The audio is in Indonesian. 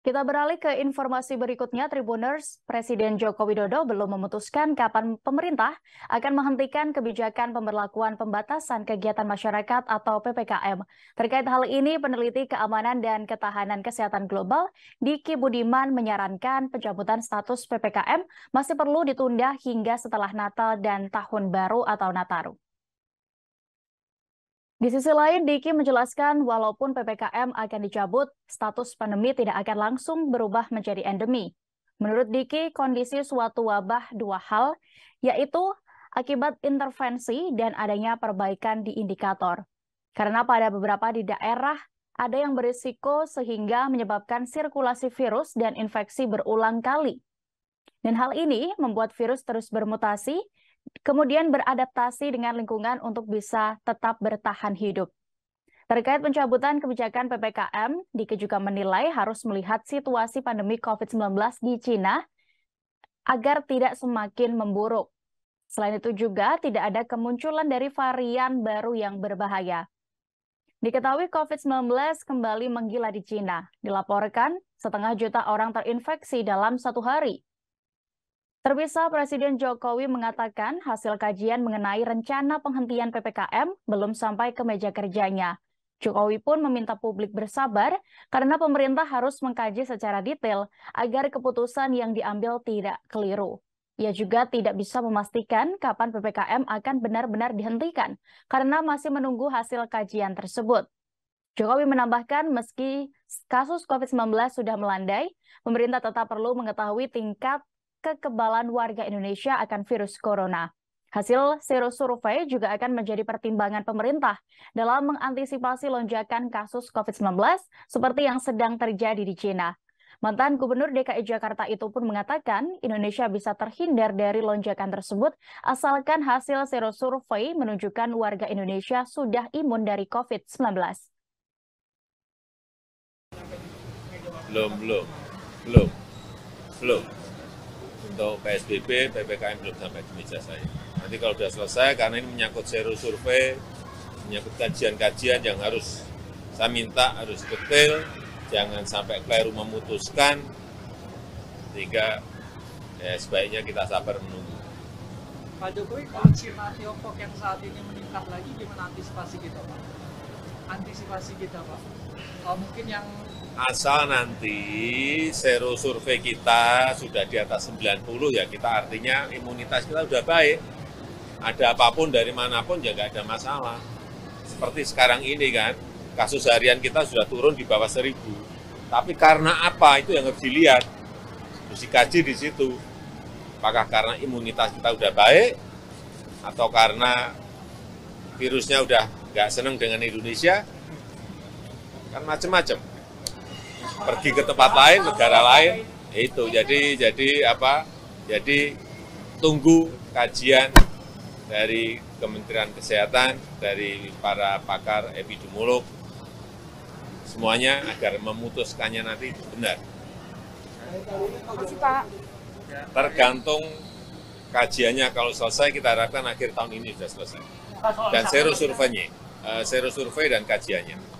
Kita beralih ke informasi berikutnya, Tribuners. Presiden Joko Widodo belum memutuskan kapan pemerintah akan menghentikan kebijakan pemberlakuan pembatasan kegiatan masyarakat atau PPKM. Terkait hal ini, peneliti keamanan dan ketahanan kesehatan global, Diki Budiman menyarankan pencabutan status PPKM masih perlu ditunda hingga setelah Natal dan Tahun Baru atau Nataru. Di sisi lain, Diki menjelaskan walaupun PPKM akan dicabut, status pandemi tidak akan langsung berubah menjadi endemi. Menurut Diki, kondisi suatu wabah dua hal, yaitu akibat intervensi dan adanya perbaikan di indikator. Karena pada beberapa di daerah ada yang berisiko sehingga menyebabkan sirkulasi virus dan infeksi berulang kali. Dan hal ini membuat virus terus bermutasi kemudian beradaptasi dengan lingkungan untuk bisa tetap bertahan hidup. Terkait pencabutan kebijakan PPKM, Dike juga menilai harus melihat situasi pandemi COVID-19 di Cina agar tidak semakin memburuk. Selain itu juga tidak ada kemunculan dari varian baru yang berbahaya. Diketahui COVID-19 kembali menggila di Cina. Dilaporkan setengah juta orang terinfeksi dalam satu hari. Terpisah Presiden Jokowi mengatakan hasil kajian mengenai rencana penghentian PPKM belum sampai ke meja kerjanya. Jokowi pun meminta publik bersabar karena pemerintah harus mengkaji secara detail agar keputusan yang diambil tidak keliru. Ia juga tidak bisa memastikan kapan PPKM akan benar-benar dihentikan karena masih menunggu hasil kajian tersebut. Jokowi menambahkan meski kasus COVID-19 sudah melandai, pemerintah tetap perlu mengetahui tingkat kekebalan warga Indonesia akan virus corona. Hasil serosurvey juga akan menjadi pertimbangan pemerintah dalam mengantisipasi lonjakan kasus COVID-19 seperti yang sedang terjadi di Cina. Mantan Gubernur DKI Jakarta itu pun mengatakan Indonesia bisa terhindar dari lonjakan tersebut asalkan hasil serosurvey menunjukkan warga Indonesia sudah imun dari COVID-19. Belum, belum, belum, belum untuk PSBB, PPKM belum sampai di meja saya. Nanti kalau sudah selesai, karena ini menyangkut seru survei, menyangkut kajian-kajian yang harus saya minta harus detail, jangan sampai keliru memutuskan, sehingga ya, sebaiknya kita sabar menunggu. Pak Jokowi, kalau Cina Tiongkok yang saat ini meningkat lagi, gimana antisipasi kita, Pak? Antisipasi kita, Pak? Oh, mungkin yang asal nanti sero survei kita sudah di atas 90 ya kita artinya imunitas kita sudah baik ada apapun dari manapun ya nggak ada masalah seperti sekarang ini kan kasus harian kita sudah turun di bawah 1000 tapi karena apa itu yang harus dilihat harus dikaji di situ apakah karena imunitas kita sudah baik atau karena virusnya udah nggak seneng dengan Indonesia kan macam-macam pergi ke tempat lain negara lain ya itu jadi jadi apa jadi tunggu kajian dari Kementerian Kesehatan dari para pakar epidemiolog semuanya agar memutuskannya nanti benar tergantung kajiannya kalau selesai kita harapkan akhir tahun ini sudah selesai dan sero surveinya eh, sero survei dan kajiannya